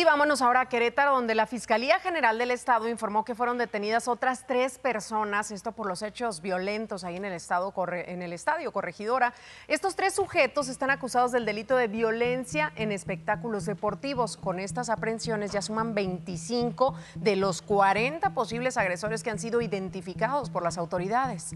Y vámonos ahora a Querétaro, donde la Fiscalía General del Estado informó que fueron detenidas otras tres personas, esto por los hechos violentos ahí en el, estado, en el estadio Corregidora. Estos tres sujetos están acusados del delito de violencia en espectáculos deportivos. Con estas aprehensiones ya suman 25 de los 40 posibles agresores que han sido identificados por las autoridades.